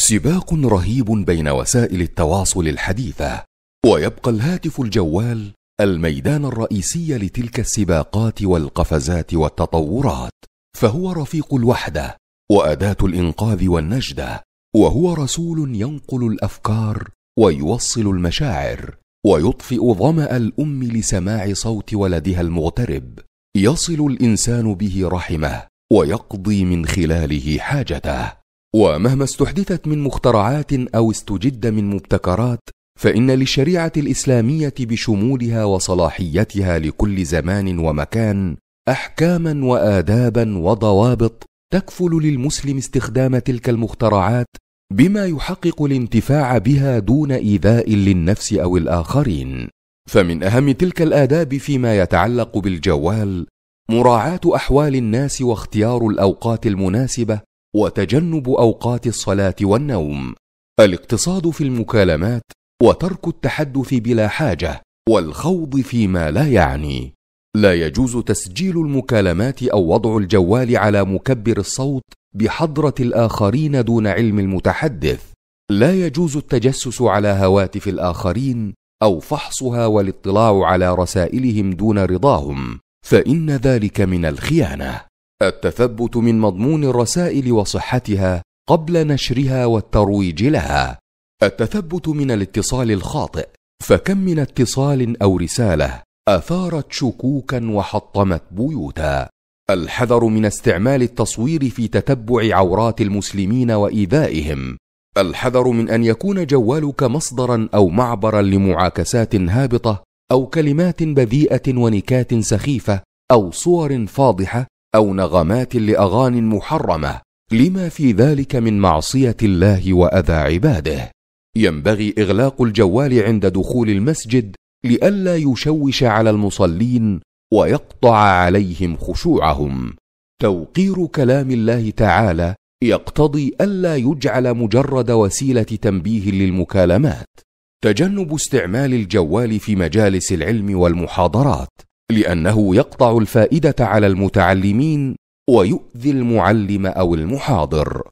سباق رهيب بين وسائل التواصل الحديثه ويبقى الهاتف الجوال الميدان الرئيسي لتلك السباقات والقفزات والتطورات فهو رفيق الوحده واداه الانقاذ والنجده وهو رسول ينقل الافكار ويوصل المشاعر ويطفئ ظما الام لسماع صوت ولدها المغترب يصل الانسان به رحمه ويقضي من خلاله حاجته ومهما استحدثت من مخترعات او استجد من مبتكرات فان للشريعه الاسلاميه بشمولها وصلاحيتها لكل زمان ومكان احكاما وادابا وضوابط تكفل للمسلم استخدام تلك المخترعات بما يحقق الانتفاع بها دون ايذاء للنفس او الاخرين فمن اهم تلك الاداب فيما يتعلق بالجوال مراعاه احوال الناس واختيار الاوقات المناسبه وتجنب اوقات الصلاه والنوم الاقتصاد في المكالمات وترك التحدث بلا حاجه والخوض فيما لا يعني لا يجوز تسجيل المكالمات او وضع الجوال على مكبر الصوت بحضره الاخرين دون علم المتحدث لا يجوز التجسس على هواتف الاخرين او فحصها والاطلاع على رسائلهم دون رضاهم فان ذلك من الخيانه التثبت من مضمون الرسائل وصحتها قبل نشرها والترويج لها التثبت من الاتصال الخاطئ فكم من اتصال او رساله اثارت شكوكا وحطمت بيوتا الحذر من استعمال التصوير في تتبع عورات المسلمين وايذائهم الحذر من ان يكون جوالك مصدرا او معبرا لمعاكسات هابطه او كلمات بذيئه ونكات سخيفه او صور فاضحه او نغمات لاغان محرمه لما في ذلك من معصيه الله واذى عباده ينبغي اغلاق الجوال عند دخول المسجد لئلا يشوش على المصلين ويقطع عليهم خشوعهم توقير كلام الله تعالى يقتضي الا يجعل مجرد وسيله تنبيه للمكالمات تجنب استعمال الجوال في مجالس العلم والمحاضرات لانه يقطع الفائده على المتعلمين ويؤذي المعلم او المحاضر